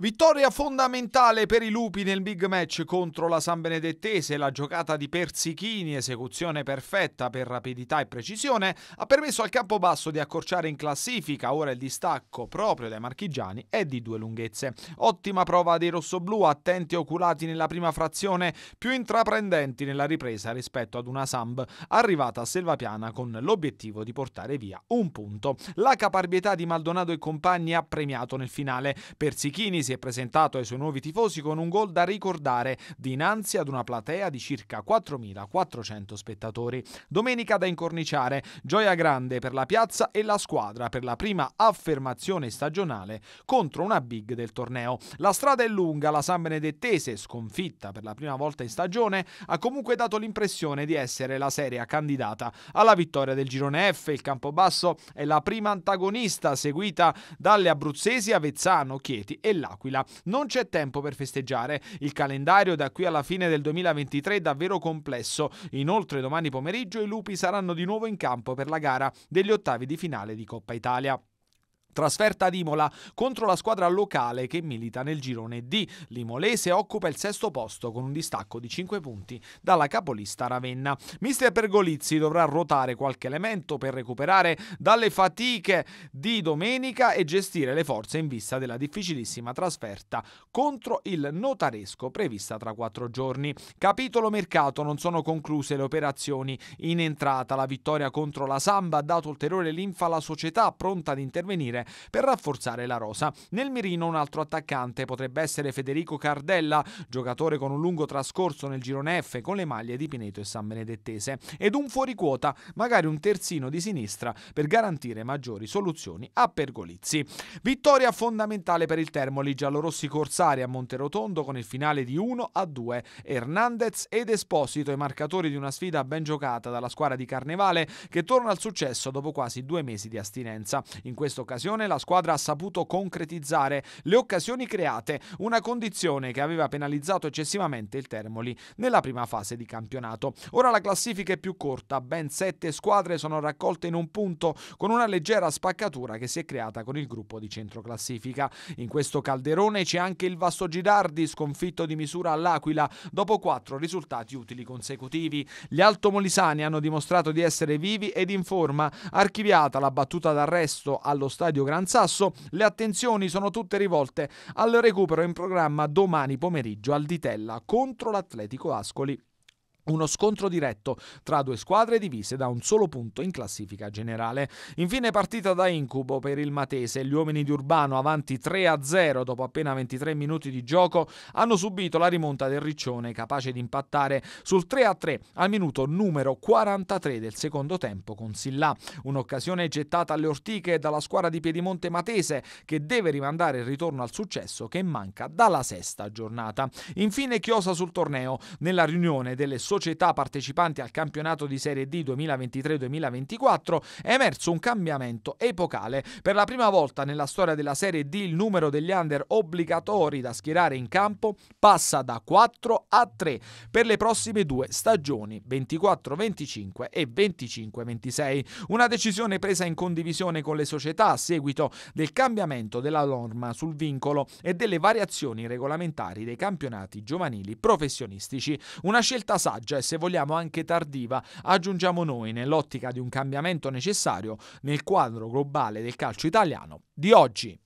Vittoria fondamentale per i lupi nel big match contro la San Benedettese. La giocata di Persichini, esecuzione perfetta per rapidità e precisione, ha permesso al Campobasso di accorciare in classifica. Ora il distacco proprio dai marchigiani è di due lunghezze. Ottima prova dei rossoblù, attenti e oculati nella prima frazione, più intraprendenti nella ripresa rispetto ad una Samb arrivata a Selvapiana con l'obiettivo di portare via un punto. La caparbietà di Maldonado e compagni ha premiato nel finale. Persichini si si è presentato ai suoi nuovi tifosi con un gol da ricordare dinanzi ad una platea di circa 4.400 spettatori. Domenica da incorniciare, gioia grande per la piazza e la squadra per la prima affermazione stagionale contro una big del torneo. La strada è lunga, la San Benedettese, sconfitta per la prima volta in stagione, ha comunque dato l'impressione di essere la seria candidata alla vittoria del girone F. Il Campobasso è la prima antagonista seguita dalle abruzzesi Avezzano, Chieti e L'Acqua all'Aquila. Non c'è tempo per festeggiare, il calendario da qui alla fine del 2023 è davvero complesso. Inoltre domani pomeriggio i lupi saranno di nuovo in campo per la gara degli ottavi di finale di Coppa Italia. Trasferta ad Imola contro la squadra locale che milita nel girone D. L'Imolese occupa il sesto posto con un distacco di 5 punti dalla capolista Ravenna. Mister Pergolizzi dovrà ruotare qualche elemento per recuperare dalle fatiche di domenica e gestire le forze in vista della difficilissima trasferta contro il notaresco prevista tra quattro giorni. Capitolo mercato non sono concluse le operazioni in entrata. La vittoria contro la Samba ha dato ulteriore linfa alla società pronta ad intervenire avvenire per rafforzare la rosa. Nel mirino un altro attaccante potrebbe essere Federico Cardella, giocatore con un lungo trascorso nel girone F con le maglie di Pineto e San Benedettese, ed un fuoriquota, magari un terzino di sinistra, per garantire maggiori soluzioni a Pergolizzi. Vittoria fondamentale per il Termoli giallorossi corsari a Monterotondo con il finale di 1 a 2. Hernandez ed Esposito, i marcatori di una sfida ben giocata dalla squadra di Carnevale che torna al successo dopo quasi due mesi di astinenza. In questa occasione occasione la squadra ha saputo concretizzare le occasioni create, una condizione che aveva penalizzato eccessivamente il Termoli nella prima fase di campionato. Ora la classifica è più corta, ben sette squadre sono raccolte in un punto, con una leggera spaccatura che si è creata con il gruppo di centro classifica. In questo calderone c'è anche il Vasto Girardi, sconfitto di misura all'Aquila, dopo quattro risultati utili consecutivi. Gli altomolisani hanno dimostrato di essere vivi ed in forma, archiviata la battuta d'arresto allo stadio stadio Gran Sasso, le attenzioni sono tutte rivolte al recupero in programma domani pomeriggio al Ditella contro l'Atletico Ascoli. Uno scontro diretto tra due squadre divise da un solo punto in classifica generale. Infine partita da incubo per il Matese. Gli uomini di Urbano, avanti 3-0 dopo appena 23 minuti di gioco, hanno subito la rimonta del Riccione, capace di impattare sul 3-3 al minuto numero 43 del secondo tempo con Silla. Un'occasione gettata alle ortiche dalla squadra di Piedimonte Matese, che deve rimandare il ritorno al successo che manca dalla sesta giornata. Infine chiosa sul torneo. Nella riunione delle squadre società partecipanti al campionato di Serie D 2023-2024 è emerso un cambiamento epocale. Per la prima volta nella storia della Serie D il numero degli under obbligatori da schierare in campo passa da 4 a 3 per le prossime due stagioni 24-25 e 25-26. Una decisione presa in condivisione con le società a seguito del cambiamento della norma sul vincolo e delle variazioni regolamentari dei campionati giovanili professionistici. Una scelta saggia selvaggia cioè, e se vogliamo anche tardiva, aggiungiamo noi nell'ottica di un cambiamento necessario nel quadro globale del calcio italiano di oggi.